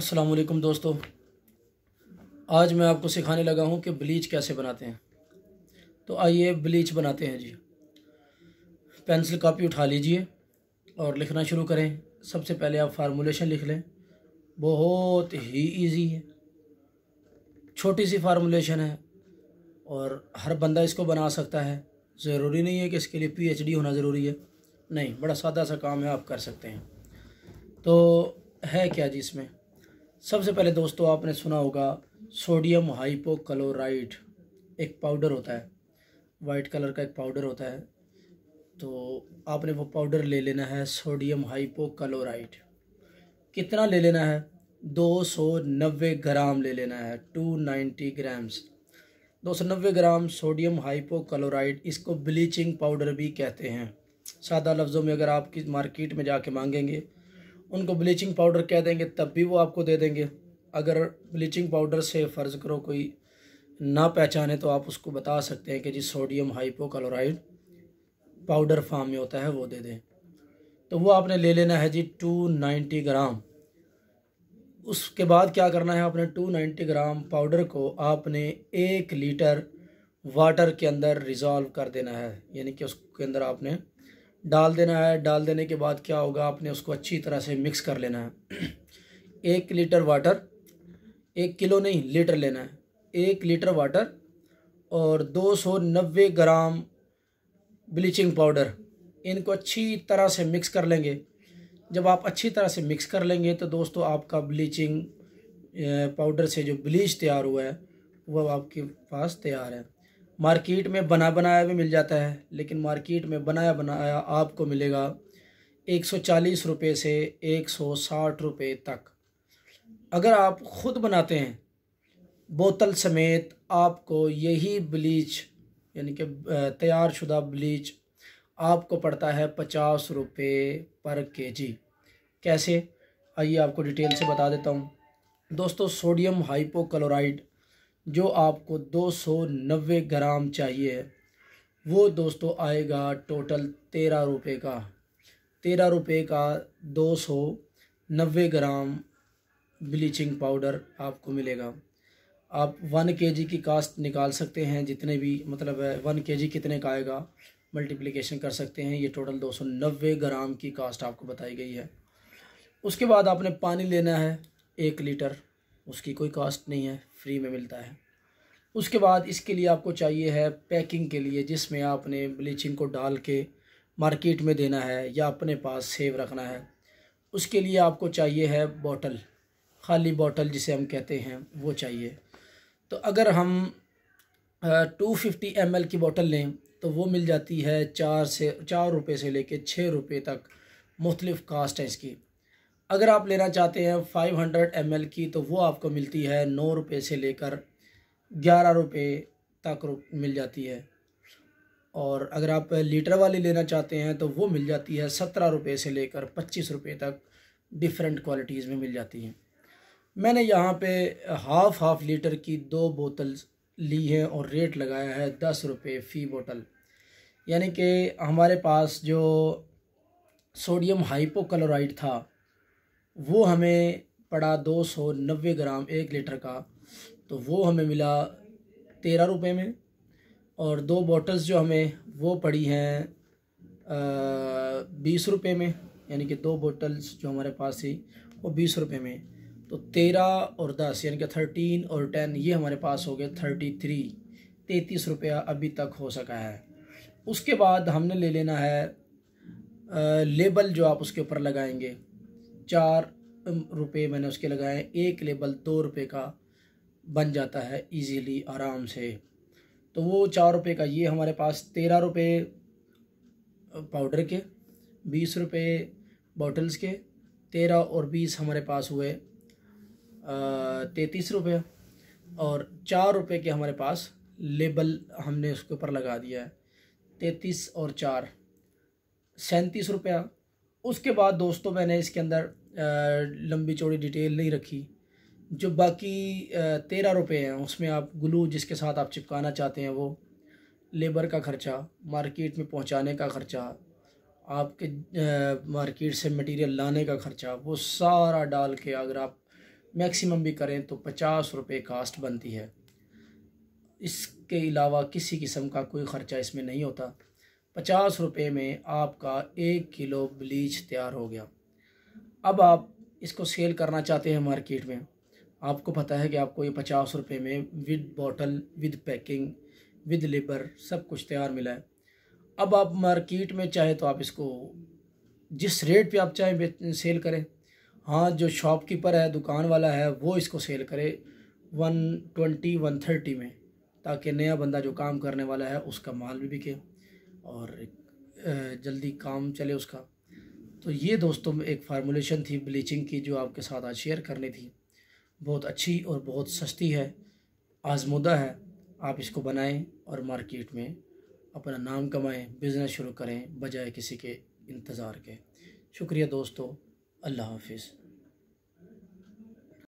السلام علیکم دوستو آج میں آپ کو سکھانے لگا ہوں کہ بلیچ کیسے بناتے ہیں تو آئیے بلیچ بناتے ہیں جی پینسل کاپی اٹھا لیجئے اور لکھنا شروع کریں سب سے پہلے آپ فارمولیشن لکھ لیں بہت ہی ایزی ہے چھوٹی سی فارمولیشن ہے اور ہر بندہ اس کو بنا سکتا ہے ضروری نہیں ہے کہ اس کے لیے پی ایچ ڈی ہونا ضروری ہے نہیں بڑا سادہ سا کام ہے آپ کر سکتے ہیں تو ہے کیا جی اس میں سب سے پہلے دوستو آپ نے سنا ہوگا سوڈیم ہائپو کلورائڈ ایک پاؤڈر ہوتا ہے وائٹ کلر کا ایک پاؤڈر ہوتا ہے تو آپ نے وہ پاؤڈر لے لینا ہے سوڈیم ہائپو کلورائڈ کتنا لے لینا ہے دو سو نوے گرام لے لینا ہے ٹو نائنٹی گرامز دو سو نوے گرام سوڈیم ہائپو کلورائڈ اس کو بلیچنگ پاؤڈر بھی کہتے ہیں سادہ لفظوں میں اگر آپ کی مارکیٹ میں جا کے مانگیں گے ان کو بلیچنگ پاؤڈر کہہ دیں گے تب بھی وہ آپ کو دے دیں گے اگر بلیچنگ پاؤڈر سے فرض کرو کوئی نہ پہچانے تو آپ اس کو بتا سکتے ہیں کہ جی sodium hypo chloride powder form میں ہوتا ہے وہ دے دیں تو وہ آپ نے لے لینا ہے جی ٹو نائنٹی گرام اس کے بعد کیا کرنا ہے آپ نے ٹو نائنٹی گرام پاؤڈر کو آپ نے ایک لیٹر واٹر کے اندر ریزالو کر دینا ہے یعنی کہ اس کے اندر آپ نے ڈال دینا ہے ڈال دینے کے بعد کیا ہوگا آپ نے اس کو اچھی طرح سے مکس کر لینا ہے ایک لیٹر واٹر ایک کلو نہیں لیٹر لینا ہے ایک لیٹر واٹر اور دو سو نوے گرام بلیچنگ پاؤڈر ان کو اچھی طرح سے مکس کر لیں گے جب آپ اچھی طرح سے مکس کر لیں گے تو دوستو آپ کا بلیچنگ پاؤڈر سے جو بلیچ تیار ہوا ہے وہ آپ کے پاس تیار ہے مارکیٹ میں بنا بنایا بھی مل جاتا ہے لیکن مارکیٹ میں بنایا بنایا آپ کو ملے گا ایک سو چالیس روپے سے ایک سو ساٹھ روپے تک اگر آپ خود بناتے ہیں بوتل سمیت آپ کو یہی بلیچ یعنی کہ تیار شدہ بلیچ آپ کو پڑتا ہے پچاس روپے پر کے جی کیسے آئیے آپ کو ڈیٹیل سے بتا دیتا ہوں دوستو سوڈیم ہائپو کلورائڈ جو آپ کو دو سو نوے گرام چاہیے وہ دوستو آئے گا ٹوٹل تیرہ روپے کا تیرہ روپے کا دو سو نوے گرام بلیچنگ پاؤڈر آپ کو ملے گا آپ ون کے جی کی کاسٹ نکال سکتے ہیں جتنے بھی مطلب ہے ون کے جی کتنے کا آئے گا ملٹیپلیکیشن کر سکتے ہیں یہ ٹوٹل دو سو نوے گرام کی کاسٹ آپ کو بتائی گئی ہے اس کے بعد آپ نے پانی لینا ہے ایک لیٹر اس کی کوئی کاسٹ نہیں ہے فری میں ملتا ہے اس کے بعد اس کے لیے آپ کو چاہیے ہے پیکنگ کے لیے جس میں آپ نے بلیچنگ کو ڈال کے مارکیٹ میں دینا ہے یا اپنے پاس سیو رکھنا ہے اس کے لیے آپ کو چاہیے ہے بوٹل خالی بوٹل جسے ہم کہتے ہیں وہ چاہیے تو اگر ہم ٹو ففٹی ایم ایل کی بوٹل لیں تو وہ مل جاتی ہے چار سے چار روپے سے لے کے چھ روپے تک مختلف کاسٹ ہے اس کی اگر آپ لینا چاہتے ہیں فائیو ہنڈریڈ ایم ایل کی تو وہ آپ کو ملتی ہے نو روپے سے لے کر گیارہ روپے تک مل جاتی ہے اور اگر آپ لیٹر والی لینا چاہتے ہیں تو وہ مل جاتی ہے سترہ روپے سے لے کر پچیس روپے تک ڈیفرنٹ کوالٹیز میں مل جاتی ہیں میں نے یہاں پہ ہاف ہاف لیٹر کی دو بوتل لی ہیں اور ریٹ لگایا ہے دس روپے فی بوتل یعنی کہ ہمارے پاس جو سوڈیم ہائپو کلورائڈ تھا وہ ہمیں پڑا دو سو نوے گرام ایک لیٹر کا تو وہ ہمیں ملا تیرہ روپے میں اور دو بوٹلز جو ہمیں وہ پڑی ہیں بیس روپے میں یعنی کہ دو بوٹلز جو ہمارے پاس تھی وہ بیس روپے میں تو تیرہ اور دس یعنی کہ تھرٹین اور ٹین یہ ہمارے پاس ہو گئے تھرٹی تھری تینتیس روپیہ ابھی تک ہو سکا ہے اس کے بعد ہم نے لے لینا ہے لیبل جو آپ اس کے اوپر لگائیں گے چار روپے میں نے اس کے لگائے ہیں ایک لیبل دو روپے کا بن جاتا ہے ایزیلی آرام سے تو وہ چار روپے کا یہ ہمارے پاس تیرہ روپے پاؤڈر کے بیس روپے بوٹلز کے تیرہ اور بیس ہمارے پاس ہوئے تینتیس روپے اور چار روپے کے ہمارے پاس لیبل ہم نے اس کے اوپر لگا دیا ہے تینتیس اور چار سینتیس روپیہ اس کے بعد دوستوں میں نے اس کے اندر لمبی چوڑی ڈیٹیل نہیں رکھی جو باقی تیرہ روپے ہیں اس میں آپ گلو جس کے ساتھ آپ چپکانا چاہتے ہیں وہ لیبر کا خرچہ مارکیٹ میں پہنچانے کا خرچہ آپ کے مارکیٹ سے مٹیریل لانے کا خرچہ وہ سارا ڈال کے اگر آپ میکسیمم بھی کریں تو پچاس روپے کاسٹ بنتی ہے اس کے علاوہ کسی قسم کا کوئی خرچہ اس میں نہیں ہوتا پچاس روپے میں آپ کا ایک کلو بلیچ تیار ہو گیا اب آپ اس کو سیل کرنا چاہتے ہیں مارکیٹ میں آپ کو پتہ ہے کہ آپ کو یہ پچاس روپے میں with bottle with packing with labour سب کچھ تیار ملا ہے اب آپ مارکیٹ میں چاہے تو آپ اس کو جس ریٹ پہ آپ چاہیں سیل کریں ہاں جو شاپ کیپر ہے دکان والا ہے وہ اس کو سیل کرے ون ٹونٹی ون تھرٹی میں تاکہ نیا بندہ جو کام کرنے والا ہے اس کا مال بھی بکے اور جلدی کام چلے اس کا تو یہ دوستوں میں ایک فارمولیشن تھی بلیچنگ کی جو آپ کے ساتھ آج شیئر کرنی تھی بہت اچھی اور بہت سستی ہے آزمودہ ہے آپ اس کو بنائیں اور مارکیٹ میں اپنا نام کمائیں بزنس شروع کریں بجائے کسی کے انتظار کے شکریہ دوستو اللہ حافظ